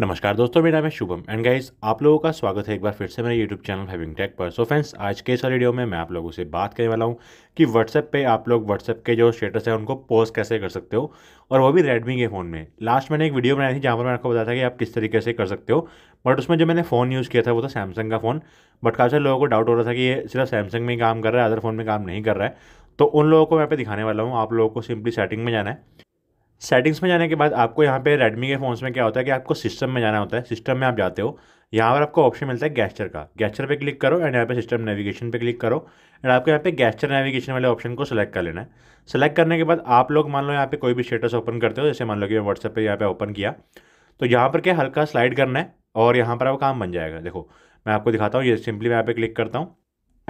नमस्कार दोस्तों मेरा नाम है शुभम एंड गाइज आप लोगों का स्वागत है एक बार फिर से मेरे यूट्यूब चैनल हैविंग टेक पर सो so फ्रेंड्स आज के इस वीडियो में मैं आप लोगों से बात करने वाला हूँ कि व्हाट्सएप पे आप लोग व्हाट्सएप के जो स्टेटस है उनको पोस्ट कैसे कर सकते हो और वो भी रेडमी के फ़ोन में लास्ट मैंने एक वीडियो बनाई थी जहाँ पर मैंने आपको बताया था कि आप किस तरीके से कर सकते हो बट उसमें जो मैंने फ़ोन यूज़ किया था वो था सैमसंग का फ़ोन बट काफ़ी सारे लोगों को डाउट हो रहा था कि ये सिर्फ सैमसंग में ही काम कर रहा है अदर फ़ोन में काम नहीं कर रहा है तो उन लोगों को मैं पे दिखाने वाला हूँ आप लोगों को सिंपली सेटिंग में जाना है सेटिंग्स में जाने के बाद आपको यहाँ पे रेडमी के फ़ोन्स में क्या होता है कि आपको सिस्टम में जाना होता है सिस्टम में आप जाते हो यहाँ पर आपको ऑप्शन मिलता है गैस्चर का गैस्चर पे क्लिक करो एंड यहाँ पे सिस्टम नेविगेशन पे क्लिक करो एंड आपको यहाँ पे गैस्चर नेविगेशन वाले ऑप्शन को सिलेक्ट कर लेना है सिलेक्ट करने के बाद आप लोग मान लो यहाँ पे कोई भी स्टेटस ओपन करते हो जैसे मान लो कि व्हाट्सएप पर यहाँ पे ओपन किया तो यहाँ पर क्या हल्का स्लाइड करना है और यहाँ पर आपका काम बन जाएगा देखो मैं आपको दिखाता हूँ ये सिंपली मैं यहाँ पे क्लिक करता हूँ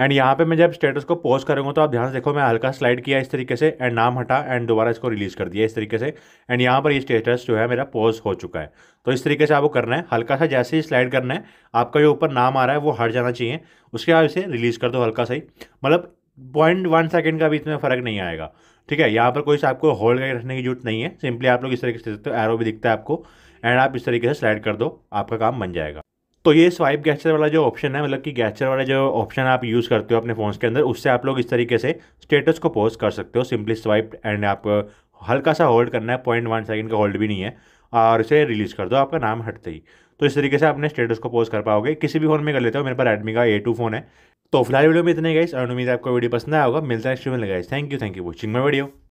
एंड यहाँ पे मैं जब स्टेटस को पोस्ट करूँगा तो आप ध्यान से देखो मैं हल्का स्लाइड किया इस तरीके से एंड नाम हटा एंड दोबारा इसको रिलीज़ कर दिया इस तरीके से एंड यहाँ पर ये स्टेटस जो है मेरा पोज हो चुका है तो इस तरीके से आपको करना है हल्का सा जैसे ही स्लाइड करना है आपका जो ऊपर नाम आ रहा है वो हट जाना चाहिए उसके बाद इसे रिलीज़ कर दो हल्का सा ही मतलब पॉइंट वन सेकेंड का भी इसमें फ़र्क नहीं आएगा ठीक है यहाँ पर कोई आपको होल्ड करके रखने की जरूरत नहीं है सिंपली आप लोग इस तरीके से एरो भी दिखता है आपको एंड आप इस तरीके से स्लाइड कर दो आपका काम बन जाएगा तो ये स्वाइप गैचर वाला जो ऑप्शन है मतलब कि गैचर वाला जो ऑप्शन आप यूज़ करते हो अपने फोन के अंदर उससे आप लोग इस तरीके से स्टेटस को पोस्ट कर सकते हो सिंपली स्वाइप एंड आप हल्का सा होल्ड करना है पॉइंट वन सेकेंड का होल्ड भी नहीं है और इसे रिलीज़ कर दो आपका नाम हटते ही तो इस तरीके से आपने स्टेटस को पोस्ट कर पाओगे किसी भी फ़ोन में कर लेते हो मेरे पास रेडमी का ए टू फ़ोन है तो फिलहाल वीडियो में इतने गए और उम्मीद है आपको वीडियो पसंद आया होगा मिलता है नेक्स्ट लगाए thank you thank you watching my video